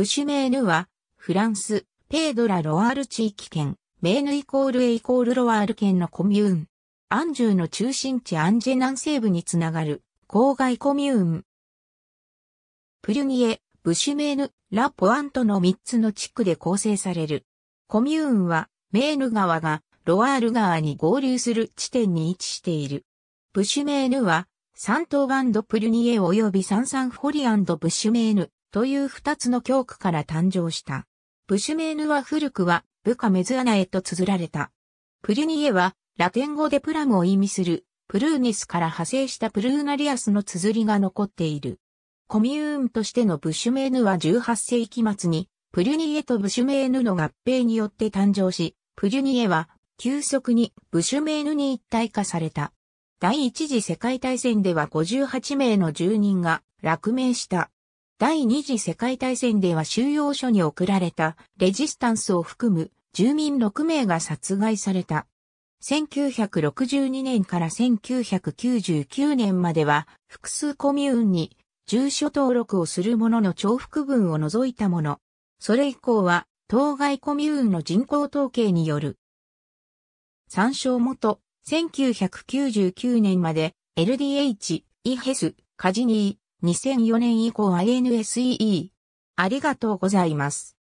プシュメーヌは、フランス、ペードラ・ロワール地域圏、メーヌイコールエイコールロワール県のコミューン。アンジューの中心地アンジェ南西部につながる、郊外コミューン。プリュニエ、ブシュメーヌ、ラ・ポアントの3つの地区で構成される。コミューンは、メーヌ川が、ロワール川に合流する地点に位置している。ブシュメーヌは、サントーバンドプリュニエ及びサンサンフォリアンドブシュメーヌ、という二つの教区から誕生した。ブシュメーヌは古くは部下メズアナへと綴られた。プリュニエはラテン語でプラムを意味するプルーニスから派生したプルーナリアスの綴りが残っている。コミューンとしてのブシュメーヌは18世紀末にプリュニエとブシュメーヌの合併によって誕生し、プリュニエは急速にブシュメーヌに一体化された。第一次世界大戦では58名の住人が落命した。第二次世界大戦では収容所に送られたレジスタンスを含む住民6名が殺害された。1962年から1999年までは複数コミューンに住所登録をする者の重複分を除いたもの。それ以降は当該コミューンの人口統計による。参照元、1999年まで LDH、イヘス、カジニー、2004年以降は、n s e e ありがとうございます。